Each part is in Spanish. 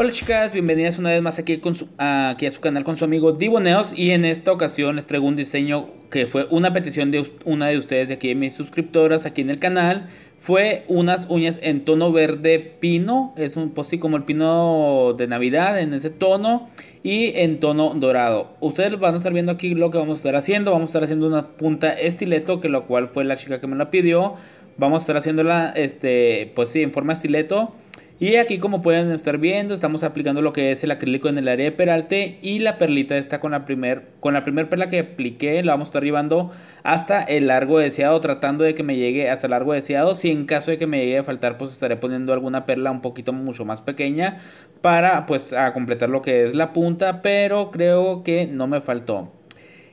Hola chicas, bienvenidas una vez más aquí, con a su canal con su amigo Diboneos y en esta ocasión les traigo un diseño que fue una petición de una de ustedes de aquí mis suscriptoras aquí en el canal fue unas uñas en tono verde pino, es un posti como el pino de navidad en ese tono y en tono dorado. Ustedes van a estar viendo aquí lo que vamos a estar haciendo, vamos a estar haciendo una punta estileto que lo cual fue la chica que me la pidió. Vamos a estar haciéndola este pues sí en forma estileto y aquí como pueden estar viendo, estamos aplicando lo que es el acrílico en el área de peralte y la perlita está con la primera con la primer perla que apliqué, la vamos a estar llevando hasta el largo deseado, tratando de que me llegue hasta el largo deseado. Si en caso de que me llegue a faltar, pues estaré poniendo alguna perla un poquito mucho más pequeña para pues a completar lo que es la punta, pero creo que no me faltó.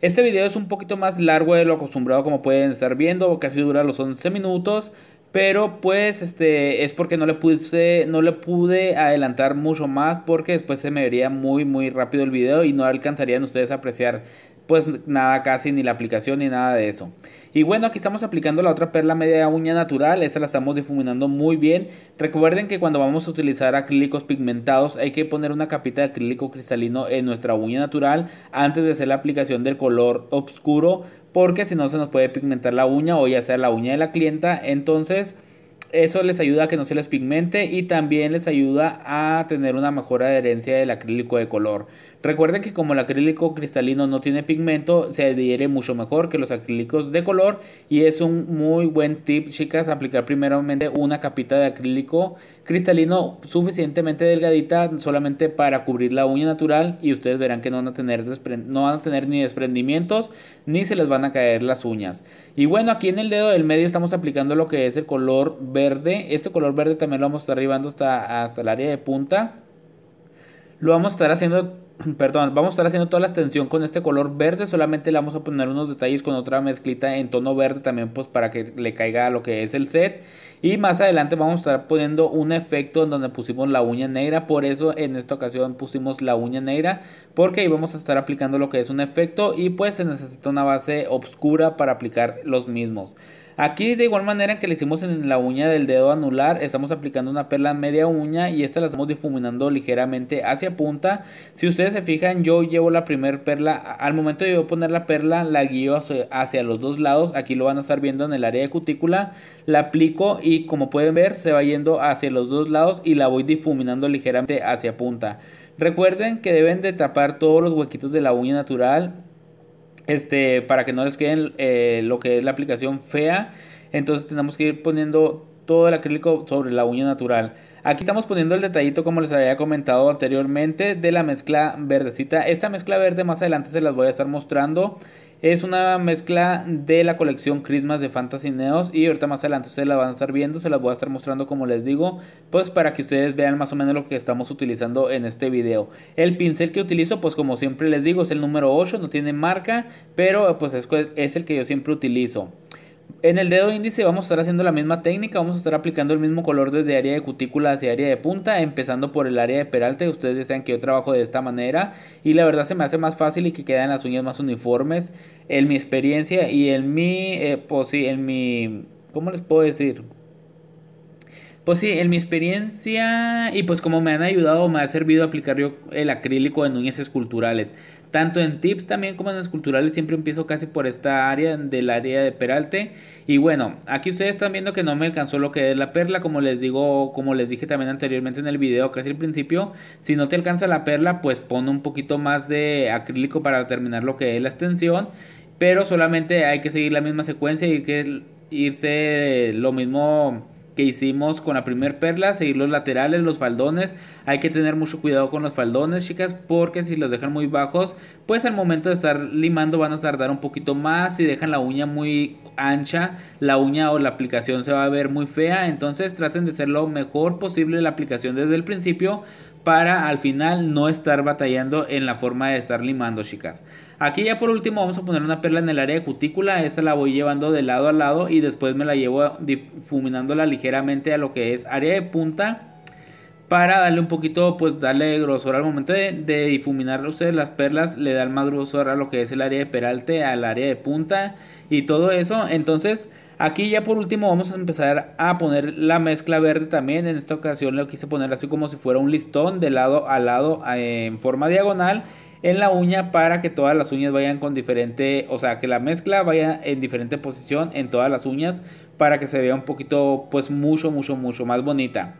Este video es un poquito más largo de lo acostumbrado como pueden estar viendo, casi dura los 11 minutos, pero pues este es porque no le puse, no le pude adelantar mucho más porque después se me vería muy muy rápido el video y no alcanzarían ustedes a apreciar pues nada casi ni la aplicación ni nada de eso. Y bueno, aquí estamos aplicando la otra perla media uña natural, esta la estamos difuminando muy bien. Recuerden que cuando vamos a utilizar acrílicos pigmentados hay que poner una capita de acrílico cristalino en nuestra uña natural antes de hacer la aplicación del color oscuro porque si no se nos puede pigmentar la uña o ya sea la uña de la clienta. Entonces, eso les ayuda a que no se les pigmente y también les ayuda a tener una mejor adherencia del acrílico de color. Recuerden que como el acrílico cristalino no tiene pigmento, se adhiere mucho mejor que los acrílicos de color y es un muy buen tip, chicas, aplicar primeramente una capita de acrílico cristalino suficientemente delgadita solamente para cubrir la uña natural y ustedes verán que no van a tener, no van a tener ni desprendimientos ni se les van a caer las uñas. Y bueno, aquí en el dedo del medio estamos aplicando lo que es el color verde. ese color verde también lo vamos a estar arribando hasta, hasta el área de punta. Lo vamos a estar haciendo perdón, vamos a estar haciendo toda la extensión con este color verde, solamente le vamos a poner unos detalles con otra mezclita en tono verde también pues para que le caiga lo que es el set. Y más adelante vamos a estar poniendo un efecto en donde pusimos la uña negra, por eso en esta ocasión pusimos la uña negra, porque ahí vamos a estar aplicando lo que es un efecto y pues se necesita una base oscura para aplicar los mismos. Aquí de igual manera que le hicimos en la uña del dedo anular, estamos aplicando una perla media uña y esta la estamos difuminando ligeramente hacia punta. Si ustedes se fijan, yo llevo la primer perla, al momento de poner la perla, la guío hacia los dos lados, aquí lo van a estar viendo en el área de cutícula, la aplico y como pueden ver se va yendo hacia los dos lados y la voy difuminando ligeramente hacia punta. Recuerden que deben de tapar todos los huequitos de la uña natural este, para que no les queden eh, lo que es la aplicación fea. Entonces tenemos que ir poniendo todo el acrílico sobre la uña natural. Aquí estamos poniendo el detallito como les había comentado anteriormente de la mezcla verdecita. Esta mezcla verde más adelante se las voy a estar mostrando. Es una mezcla de la colección Christmas de Fantasy Neos y ahorita más adelante ustedes la van a estar viendo, se las voy a estar mostrando como les digo, pues para que ustedes vean más o menos lo que estamos utilizando en este video. El pincel que utilizo, pues como siempre les digo, es el número 8, no tiene marca, pero pues es, es el que yo siempre utilizo. En el dedo índice vamos a estar haciendo la misma técnica, vamos a estar aplicando el mismo color desde área de cutícula hacia área de punta, empezando por el área de peralte, ustedes desean que yo trabajo de esta manera y la verdad se me hace más fácil y que quedan las uñas más uniformes en mi experiencia y en mi, eh, pues sí, en mi, ¿cómo les puedo decir? Pues sí, en mi experiencia y pues como me han ayudado, me ha servido aplicar yo el acrílico en uñas esculturales. Tanto en tips también como en esculturales, siempre empiezo casi por esta área del área de peralte. Y bueno, aquí ustedes están viendo que no me alcanzó lo que es la perla, como les digo, como les dije también anteriormente en el video, casi al principio. Si no te alcanza la perla, pues pon un poquito más de acrílico para terminar lo que es la extensión. Pero solamente hay que seguir la misma secuencia y que irse lo mismo que hicimos con la primer perla, seguir los laterales, los faldones. Hay que tener mucho cuidado con los faldones, chicas, porque si los dejan muy bajos, pues al momento de estar limando van a tardar un poquito más. Si dejan la uña muy ancha, la uña o la aplicación se va a ver muy fea. Entonces traten de hacer lo mejor posible la aplicación desde el principio para al final no estar batallando en la forma de estar limando, chicas. Aquí ya por último vamos a poner una perla en el área de cutícula, esta la voy llevando de lado a lado y después me la llevo difuminándola ligeramente a lo que es área de punta para darle un poquito, pues darle grosor al momento de, de difuminar ustedes las perlas, le dan más grosor a lo que es el área de peralte, al área de punta y todo eso. Entonces Aquí ya por último vamos a empezar a poner la mezcla verde también. En esta ocasión le quise poner así como si fuera un listón de lado a lado eh, en forma diagonal en la uña para que todas las uñas vayan con diferente, o sea, que la mezcla vaya en diferente posición en todas las uñas para que se vea un poquito, pues mucho, mucho, mucho más bonita.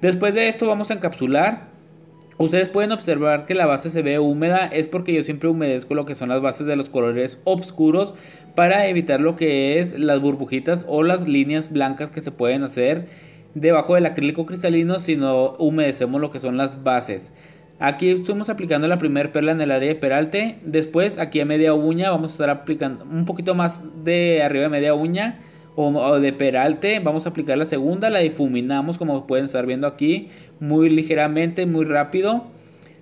Después de esto vamos a encapsular Ustedes pueden observar que la base se ve húmeda, es porque yo siempre humedezco lo que son las bases de los colores oscuros para evitar lo que es las burbujitas o las líneas blancas que se pueden hacer debajo del acrílico cristalino si no humedecemos lo que son las bases. Aquí estuvimos aplicando la primera perla en el área de peralte, después aquí a media uña vamos a estar aplicando un poquito más de arriba de media uña o, de peralte, vamos a aplicar la segunda, la difuminamos como pueden estar viendo aquí, muy ligeramente, muy rápido.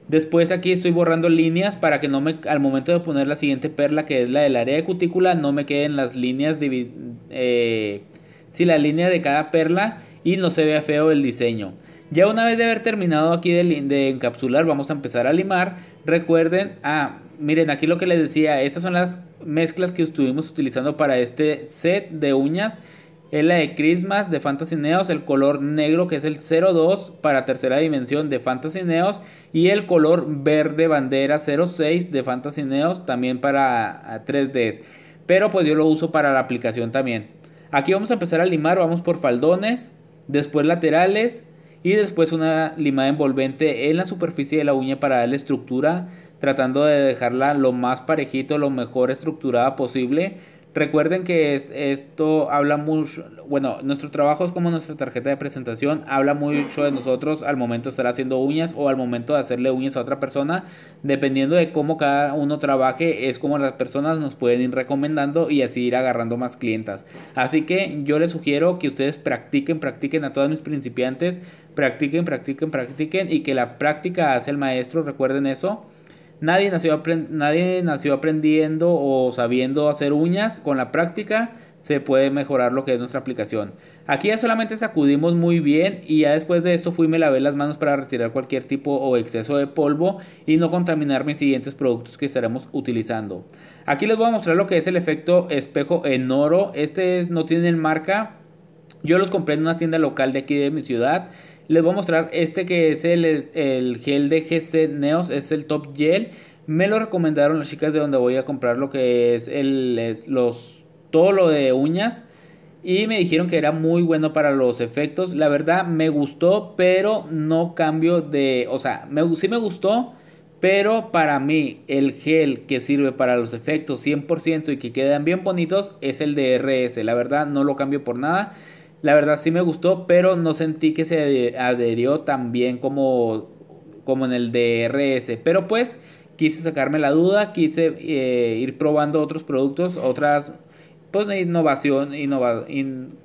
Después aquí estoy borrando líneas para que no me, al momento de poner la siguiente perla que es la del área de cutícula, no me queden las líneas, si eh, la línea de cada perla y no se vea feo el diseño. Ya una vez de haber terminado aquí de, encapsular, vamos a empezar a limar. Recuerden, a... Ah, miren, aquí lo que les decía, estas son las mezclas que estuvimos utilizando para este set de uñas. Es la de Christmas de Fantasy Neos, el color negro que es el 02 para tercera dimensión de Fantasy Neos y el color verde bandera 06 de Fantasy Neos también para 3Ds. Pero pues yo lo uso para la aplicación también. Aquí vamos a empezar a limar, vamos por faldones, después laterales y después una limada envolvente en la superficie de la uña para darle estructura tratando de dejarla lo más parejito, lo mejor estructurada posible. Recuerden que es, esto habla mucho, bueno, nuestro trabajo es como nuestra tarjeta de presentación, habla mucho de nosotros al momento de estar haciendo uñas o al momento de hacerle uñas a otra persona, dependiendo de cómo cada uno trabaje, es como las personas nos pueden ir recomendando y así ir agarrando más clientas. Así que yo les sugiero que ustedes practiquen, practiquen a todos mis principiantes, practiquen, practiquen, practiquen y que la práctica hace el maestro, recuerden eso. Nadie nació, nadie nació aprendiendo o sabiendo hacer uñas. Con la práctica se puede mejorar lo que es nuestra aplicación. Aquí ya solamente sacudimos muy bien y ya después de esto fui me lavé las manos para retirar cualquier tipo o exceso de polvo y no contaminar mis siguientes productos que estaremos utilizando. Aquí les voy a mostrar lo que es el efecto espejo en oro. Este no tiene marca. Yo los compré en una tienda local de aquí de mi ciudad les voy a mostrar este que es el, el gel de GC Neos, es el Top Gel. Me lo recomendaron las chicas de donde voy a comprar lo que es, el, los, todo lo de uñas. Y me dijeron que era muy bueno para los efectos. La verdad me gustó, pero no cambio de... O sea, me, sí me gustó, pero para mí el gel que sirve para los efectos 100% y que quedan bien bonitos es el de RS. La verdad no lo cambio por nada. La verdad sí me gustó, pero no sentí que se adherió tan bien como, como en el DRS. Pero pues quise sacarme la duda, quise eh, ir probando otros productos, otras pues, innovación, innova,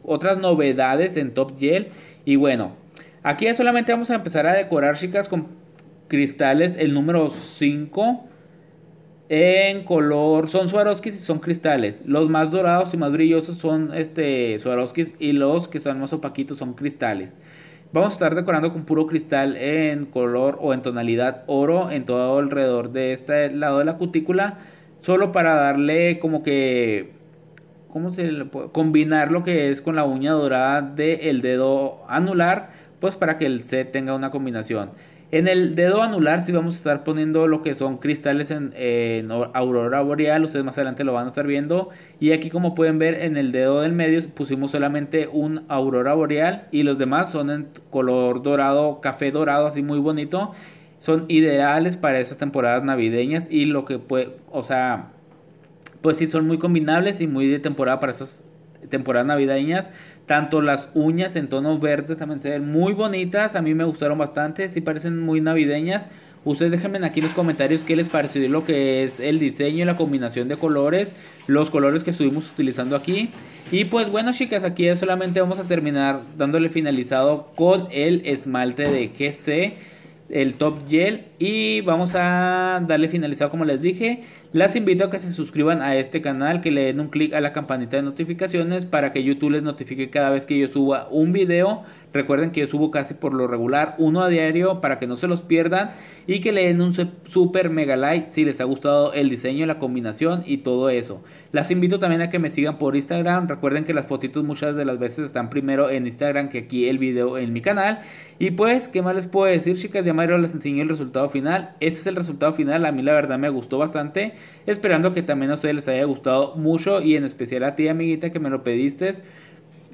otras novedades en Top Gel. Y bueno, aquí solamente vamos a empezar a decorar, chicas, con cristales el número 5 en color, son Swarovski y son cristales. Los más dorados y más brillosos son este, y los que son más opaquitos son cristales. Vamos a estar decorando con puro cristal en color o en tonalidad oro en todo alrededor de este lado de la cutícula. Solo para darle como que... ¿Cómo se le puede? Combinar lo que es con la uña dorada del dedo anular. Pues para que el set tenga una combinación. En el dedo anular sí vamos a estar poniendo lo que son cristales en, aurora boreal, ustedes más adelante lo van a estar viendo. Y aquí como pueden ver en el dedo del medio pusimos solamente un aurora boreal y los demás son en color dorado, café dorado, así muy bonito. Son ideales para esas temporadas navideñas y lo que puede, o sea, pues sí son muy combinables y muy de temporada para esas Temporada navideñas. Tanto las uñas en tono verde también se ven muy bonitas. A mí me gustaron bastante. Sí parecen muy navideñas. Ustedes déjenme aquí en los comentarios qué les pareció lo que es el diseño y la combinación de colores. Los colores que estuvimos utilizando aquí. Y pues bueno chicas, aquí solamente vamos a terminar dándole finalizado con el esmalte de GC. El top gel. Y vamos a darle finalizado como les dije. Las invito a que se suscriban a este canal, que le den un clic a la campanita de notificaciones para que YouTube les notifique cada vez que yo suba un video. Recuerden que yo subo casi por lo regular uno a diario para que no se los pierdan y que le den un super mega like si les ha gustado el diseño, la combinación y todo eso. Las invito también a que me sigan por Instagram. Recuerden que las fotitos muchas de las veces están primero en Instagram que aquí el video en mi canal. Y pues, ¿qué más les puedo decir, chicas? de Mario les enseñé el resultado final. Ese es el resultado final. A mí la verdad me gustó bastante. Esperando que también a ustedes les haya gustado mucho y en especial a ti, amiguita, que me lo pediste.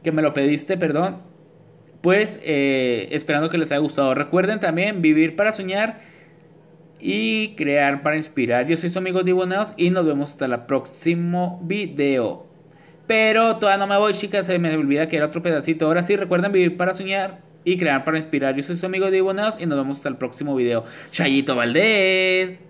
Que me lo pediste, perdón. Pues eh, esperando que les haya gustado. Recuerden también vivir para soñar y crear para inspirar. Yo soy su amigo Diboneos y nos vemos hasta el próximo video. Pero todavía no me voy, chicas. Se me olvida que era otro pedacito. Ahora sí, recuerden vivir para soñar y crear para inspirar. Yo soy su amigo Diboneos y nos vemos hasta el próximo video. Chayito Valdés.